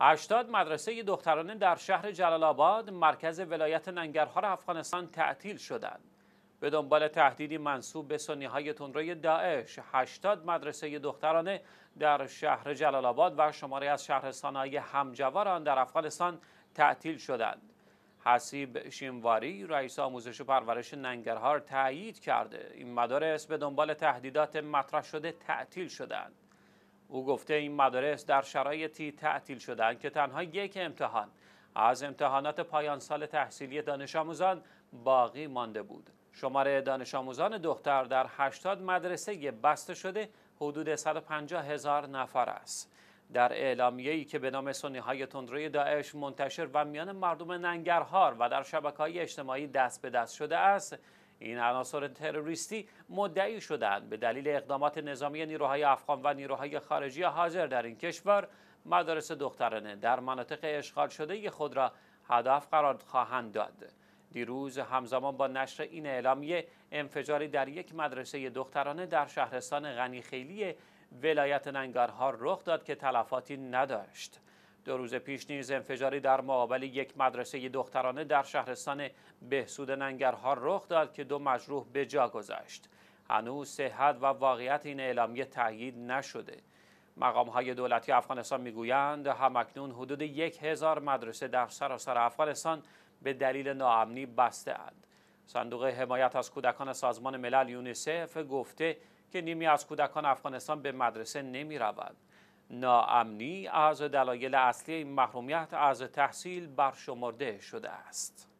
80 مدرسه دخترانه در شهر جلال آباد مرکز ولایت ننگرهار افغانستان تعطیل شدند. به دنبال تهدیدی منصوب به سنی های تندروی داعش 80 مدرسه دخترانه در شهر جلال آباد و شماری از شهرستان های همجوار آن در افغانستان تعطیل شدند. حسیب شیمواری رئیس آموزش و پرورش ننگرهار تایید کرده این مدارس به دنبال تهدیدات مطرح شده تعطیل شدند. او گفته این مدارس در شرایطی تعطیل شدند که تنها یک امتحان از امتحانات پایان سال تحصیلی دانش آموزان باقی مانده بود شماره دانش آموزان دختر در 80 مدرسه بسته شده حدود 150 هزار نفر است در اعلامیه‌ای که به نام سنی های تندروی داعش منتشر و میان مردم ننگرهار و در شبکه‌های اجتماعی دست به دست شده است این عناصر تروریستی مدعی شدند به دلیل اقدامات نظامی نیروهای افغان و نیروهای خارجی حاضر در این کشور مدارس دخترانه در مناطق اشغال شده خود را هدف قرار خواهند داد دیروز همزمان با نشر این اعلامیه انفجاری در یک مدرسه دخترانه در شهرستان غنیخیلی ولایت ننگارها رخ داد که تلفاتی نداشت دو روز پیش نیز انفجاری در مقابل یک مدرسه دخترانه در شهرستان بهسود ننگرها رخ داد که دو مجروح به جا گذاشت هنوز صحت و واقعیت این اعلامیه تأیید نشده مقام های دولتی افغانستان میگویند همکنون حدود یک هزار مدرسه در سراسر افغانستان به دلیل ناامنی بسته اند. صندوق حمایت از کودکان سازمان ملل یونیسف گفته که نیمی از کودکان افغانستان به مدرسه نمی روند. ناامنی از دلایل اصلی محرومیت از تحصیل برشمرده شده است